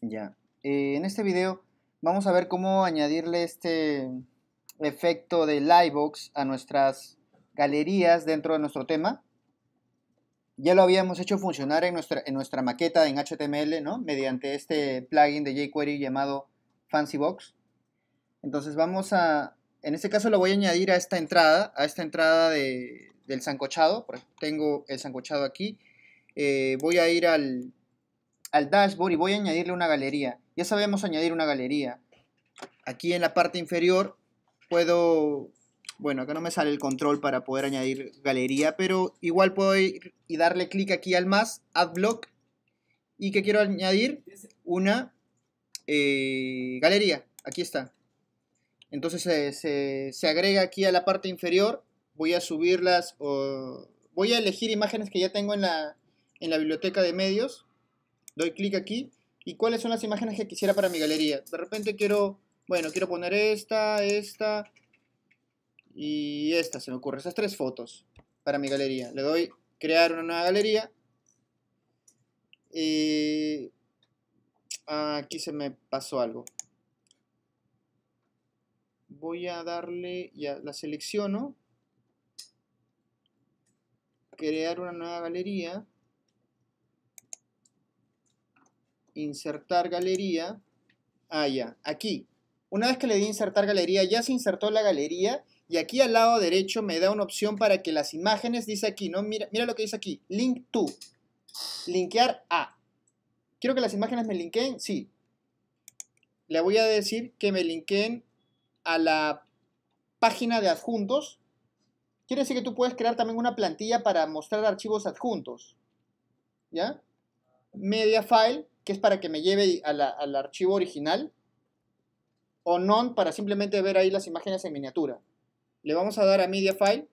Ya. Eh, en este video vamos a ver cómo añadirle este efecto de Livebox a nuestras galerías dentro de nuestro tema. Ya lo habíamos hecho funcionar en nuestra, maqueta en HTML, ¿no? Mediante este plugin de jQuery llamado FancyBox. Entonces vamos a... En este caso lo voy a añadir a esta entrada, a esta entrada del sancochado. Tengo el sancochado aquí. Eh, voy a ir al al dashboard y voy a añadirle una galería. Ya sabemos añadir una galería. Aquí en la parte inferior puedo... Bueno, acá no me sale el control para poder añadir galería, pero igual puedo ir y darle clic aquí al más, Add Block, y que quiero añadir una eh, galería. Aquí está. Entonces eh, se, se, agrega aquí a la parte inferior. Voy a subirlas o voy a elegir imágenes que ya tengo en la, en la biblioteca de medios doy clic aquí y cuáles son las imágenes que quisiera para mi galería. De repente quiero, bueno, quiero poner esta, esta y esta, se me ocurre, esas tres fotos para mi galería. Le doy crear una nueva galería. aquí se me pasó algo. Voy a darle, ya la selecciono. Crear una nueva galería. insertar galería. Ah, ya, aquí. Una vez que le di insertar galería, ya se insertó la galería y aquí al lado derecho me da una opción para que las imágenes, dice aquí, ¿no? Mira, mira lo que dice aquí, link to, linkear a. ¿Quiero que las imágenes me linkeen? Sí. Le voy a decir que me linkeen a la página de adjuntos. Quiere decir que tú puedes crear también una plantilla para mostrar archivos adjuntos. ¿Ya? Media file, que es para que me lleve al archivo original, o non para simplemente ver ahí las imágenes en miniatura. Le vamos a dar a Media File,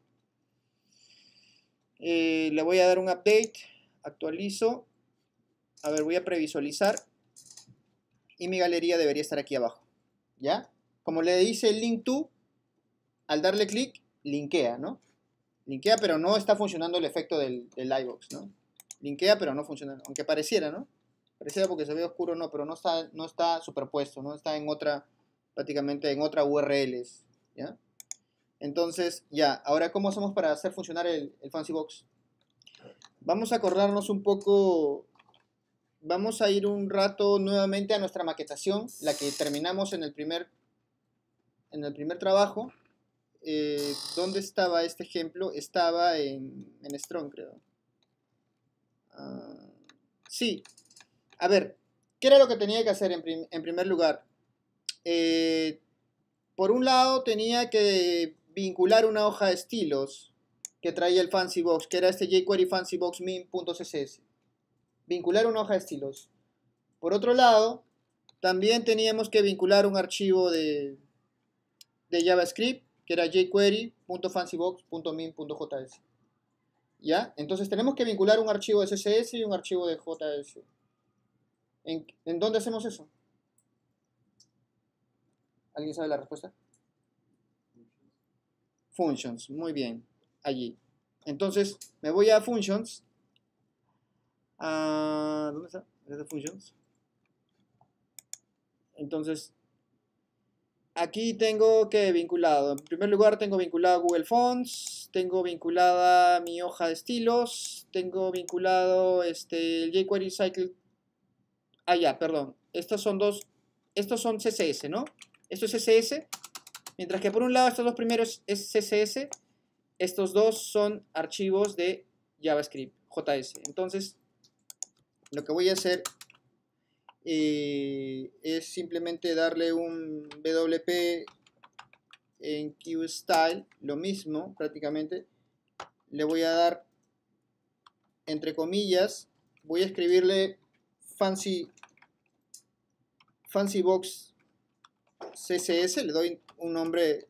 eh, le voy a dar un update, actualizo, a ver, voy a previsualizar, y mi galería debería estar aquí abajo, ¿ya? Como le dice el link to, al darle clic, linkea, ¿no? Linkea, pero no está funcionando el efecto del, del iBox, ¿no? Linkea, pero no funciona, aunque pareciera, ¿no? porque se ve oscuro, no, pero no está, no está superpuesto, no está en otra, prácticamente en otra URL, Entonces, ya, ahora, ¿cómo hacemos para hacer funcionar el, Fancy Box? Vamos a acordarnos un poco, vamos a ir un rato nuevamente a nuestra maquetación, la que terminamos en el primer, en el primer trabajo. Eh, ¿Dónde estaba este ejemplo? Estaba en, en Strong, creo. Ah, sí, a ver, ¿qué era lo que tenía que hacer en, primer lugar? Eh, por un lado tenía que vincular una hoja de estilos que traía el Fancybox, que era este jQuery Fancy Vincular una hoja de estilos. Por otro lado, también teníamos que vincular un archivo de, JavaScript, que era jQuery.fancybox.min.js. ¿Ya? Entonces tenemos que vincular un archivo de CSS y un archivo de JS. ¿En, dónde hacemos eso? ¿Alguien sabe la respuesta? Functions, muy bien, allí. Entonces, me voy a Functions. Ah, ¿Dónde está? ¿Dónde Functions? Entonces, aquí tengo que vinculado. En primer lugar, tengo vinculado Google Fonts, tengo vinculada mi hoja de estilos, tengo vinculado este, el jQuery Cycle Ah, ya, perdón. Estos son dos... Estos son CSS, ¿no? Esto es CSS. Mientras que por un lado estos dos primeros es CSS. Estos dos son archivos de JavaScript, JS. Entonces, lo que voy a hacer eh, es simplemente darle un WP en QStyle, lo mismo prácticamente. Le voy a dar, entre comillas, voy a escribirle fancy fancybox CSS, le doy un nombre,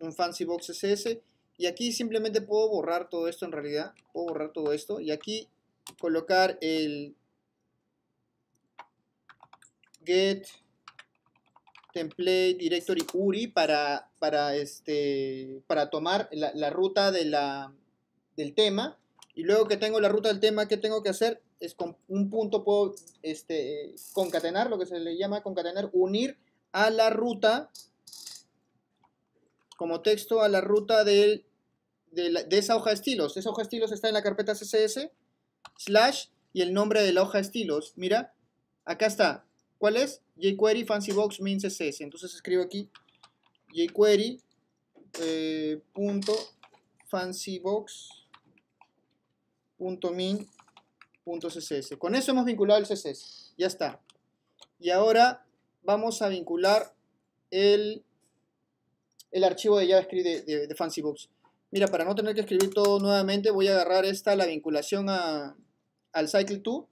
un fancybox CSS, y aquí simplemente puedo borrar todo esto en realidad, puedo borrar todo esto, y aquí colocar el get template directory URI para, para, este, para tomar la, ruta de la, del tema y luego que tengo la ruta del tema, ¿qué tengo que hacer? Es con un punto puedo este, concatenar, lo que se le llama concatenar, unir a la ruta, como texto a la ruta de, esa hoja de estilos. Esa hoja de estilos está en la carpeta CSS, slash, y el nombre de la hoja de estilos. Mira, acá está. ¿Cuál es? jQuery fancybox min CSS. Entonces escribo aquí jQuery eh, punto fancybox min.css. Con eso hemos vinculado el CSS. Ya está. Y ahora vamos a vincular el, el archivo de JavaScript de, de, Fancybox. Mira, para no tener que escribir todo nuevamente, voy a agarrar esta, la vinculación a, al cycle 2.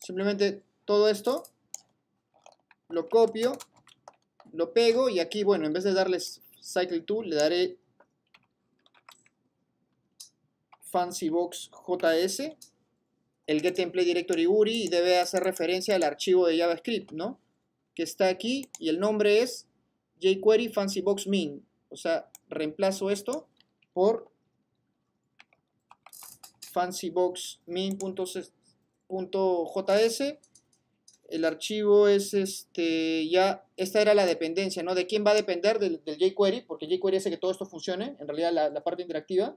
Simplemente todo esto, lo copio, lo pego y aquí, bueno, en vez de darles cycle 2, le daré fancybox.js el template directory URI y debe hacer referencia al archivo de JavaScript, ¿no? Que está aquí y el nombre es jQuery min. O sea, reemplazo esto por fancybox.min.js. El archivo es este, ya, esta era la dependencia, ¿no? ¿De quién va a depender del, jQuery? Porque jQuery hace que todo esto funcione, en realidad la parte interactiva.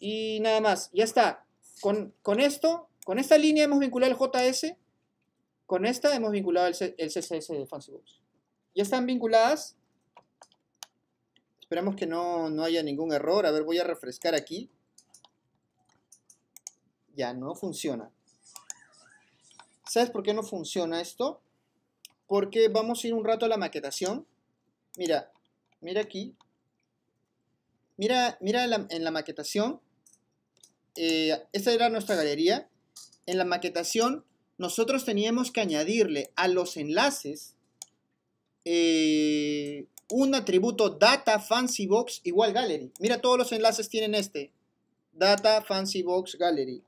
Y nada más, ya está. Con, esto, con esta línea hemos vinculado el JS, con esta hemos vinculado el, CSS de Fancybox. Ya están vinculadas. Esperamos que no, haya ningún error. A ver, voy a refrescar aquí. Ya, no funciona. ¿Sabes por qué no funciona esto? Porque vamos a ir un rato a la maquetación. Mira, mira aquí. Mira, mira en la maquetación eh, esta era nuestra galería. En la maquetación nosotros teníamos que añadirle a los enlaces eh, un atributo data fancy box igual gallery. Mira, todos los enlaces tienen este. Data fancy box gallery.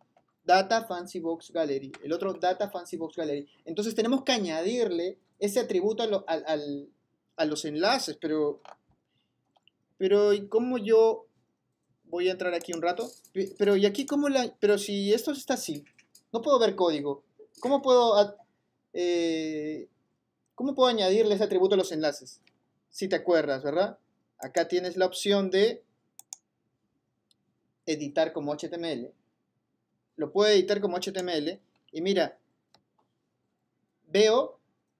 Data fancy box gallery. El otro data fancy box gallery. Entonces tenemos que añadirle ese atributo a, los enlaces, pero... Pero ¿y cómo yo voy a entrar aquí un rato. Pero, ¿y aquí cómo la...? Pero si esto está así, no puedo ver código. ¿Cómo puedo, eh, ¿cómo puedo añadirle ese atributo a los enlaces? Si te acuerdas, ¿verdad? Acá tienes la opción de editar como HTML. Lo puedo editar como HTML. Y mira, veo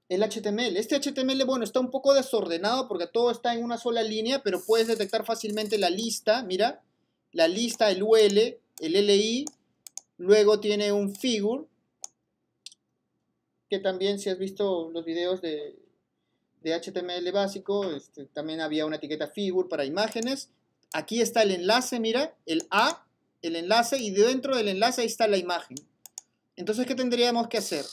el HTML. Este HTML, bueno, está un poco desordenado porque todo está en una sola línea, pero puedes detectar fácilmente la lista, mira, la lista, el UL, el LI, luego tiene un figure, que también si has visto los videos de, HTML básico, este, también había una etiqueta figure para imágenes. Aquí está el enlace, mira, el A, el enlace, y dentro del enlace ahí está la imagen. Entonces, ¿qué tendríamos que hacer?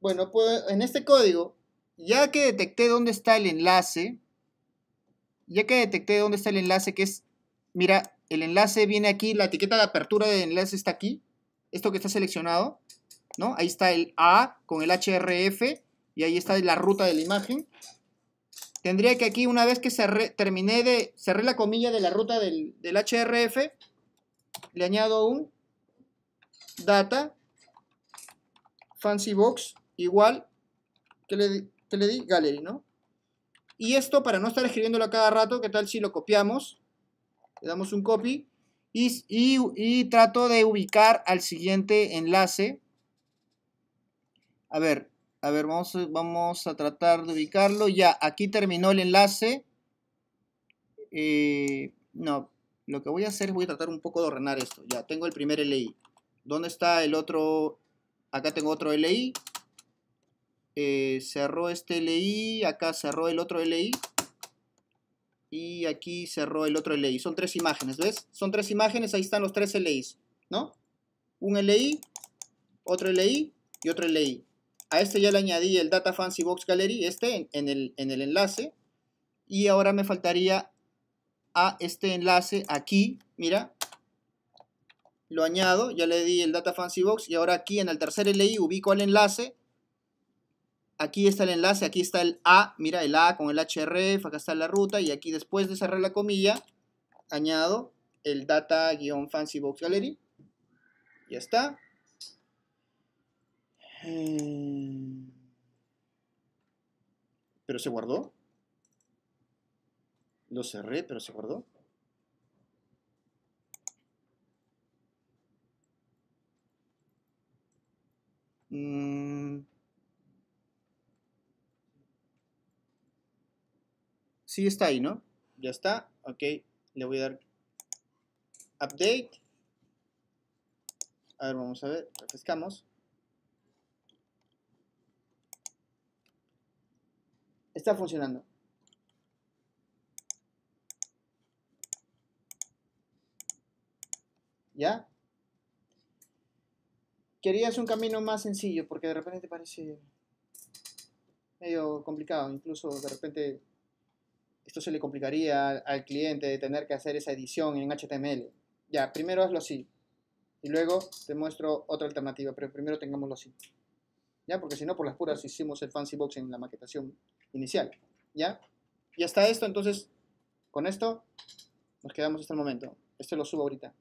Bueno, pues en este código, ya que detecté dónde está el enlace, ya que detecté dónde está el enlace, que es, mira, el enlace viene aquí, la etiqueta de apertura del enlace está aquí, esto que está seleccionado, ¿no? Ahí está el A con el HRF y ahí está la ruta de la imagen. Tendría que aquí, una vez que cerré, terminé de, cerré la comilla de la ruta del, HRF le añado un data fancy box igual que le, le di gallery, ¿no? Y esto, para no estar escribiéndolo a cada rato, ¿qué tal si lo copiamos? le damos un copy y, trato de ubicar al siguiente enlace. A ver, a ver, vamos, vamos a tratar de ubicarlo. Ya, aquí terminó el enlace. Eh, no, lo que voy a hacer es voy a tratar un poco de ordenar esto. Ya, tengo el primer LI. ¿Dónde está el otro? Acá tengo otro LI. Eh, cerró este LI, acá cerró el otro LI y aquí cerró el otro LI. Son tres imágenes, ¿ves? Son tres imágenes, ahí están los tres LIs, ¿no? Un LI, otro LI y otro LI. A este ya le añadí el Data Fancy Box Gallery, este en, el, en el enlace. Y ahora me faltaría a este enlace aquí, mira, lo añado, ya le di el Data Fancy Box y ahora aquí en el tercer LI ubico el enlace aquí está el enlace, aquí está el A, mira el A con el hr acá está la ruta y aquí después de cerrar la comilla añado el data-fancybox gallery. Ya está. Eh, pero se guardó. Lo cerré, pero se guardó. Mm. sí está ahí, ¿no? Ya está, ok, le voy a dar update. A ver, vamos a ver, refrescamos. Está funcionando. ¿Ya? Querías un camino más sencillo porque de repente te parece medio complicado, incluso de repente esto se le complicaría al, cliente de tener que hacer esa edición en HTML. Ya, primero hazlo así. Y luego te muestro otra alternativa, pero primero tengámoslo así. ¿Ya? Porque si no, por las puras hicimos el fancy box en la maquetación inicial. ¿Ya? y hasta esto, entonces, con esto nos quedamos hasta el momento. Este lo subo ahorita.